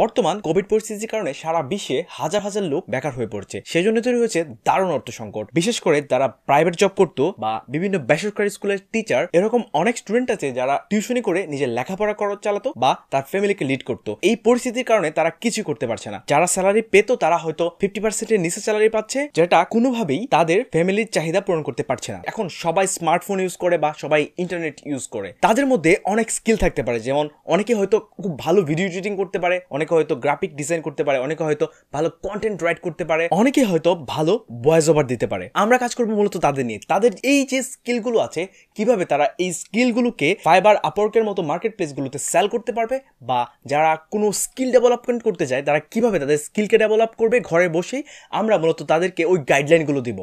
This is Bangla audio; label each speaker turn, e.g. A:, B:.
A: বর্তমান কোভিড পরিস্থিতির কারণে সারা বিশ্বে হাজার হাজার লোক বেকার হয়ে পড়ছে সেজন্য তৈরি হয়েছে দারুণ অর্থ সংকট বিশেষ করে যারা প্রাইভেট জব করতো বা বিভিন্ন বেসরকারি স্কুলের টিচার এরকম অনেক স্টুডেন্ট আছে যারা টিউশনি করে নিজের লেখাপড়া খরচ চালাতো বা তার ফ্যামিলিকে লিড করতো এই পরিস্থিতির কারণে তারা কিছু করতে পারছে না যারা স্যালারি পেতো তারা হয়তো ফিফটি পার্সেন্টের নিচে স্যালারি পাচ্ছে যেটা কোনোভাবেই তাদের ফ্যামিলির চাহিদা পূরণ করতে পারছে না এখন সবাই স্মার্টফোন ইউজ করে বা সবাই ইন্টারনেট ইউজ করে তাদের মধ্যে অনেক স্কিল থাকতে পারে যেমন অনেকে হয়তো খুব ভালো ভিডিও এডিটিং করতে পারে অনেক অনেকে হয়তো গ্রাফিক ডিজাইন করতে পারে অনেকে হয়তো ভালো কন্টেন্ট রাইট করতে পারে অনেকে হয়তো ভালো ভয়েস ওভার দিতে পারে আমরা কাজ করবো মূলত তাদের নিয়ে তাদের এই যে স্কিলগুলো আছে কিভাবে তারা এই স্কিলগুলোকে ফাইবার আপওয়ার্কের মতো মার্কেট প্লেসগুলোতে সেল করতে পারবে বা যারা কোনো স্কিল ডেভেলপমেন্ট করতে যায় তারা কিভাবে তাদের স্কিলকে ডেভেলপ করবে ঘরে বসেই আমরা মূলত তাদেরকে ওই গাইডলাইনগুলো দিব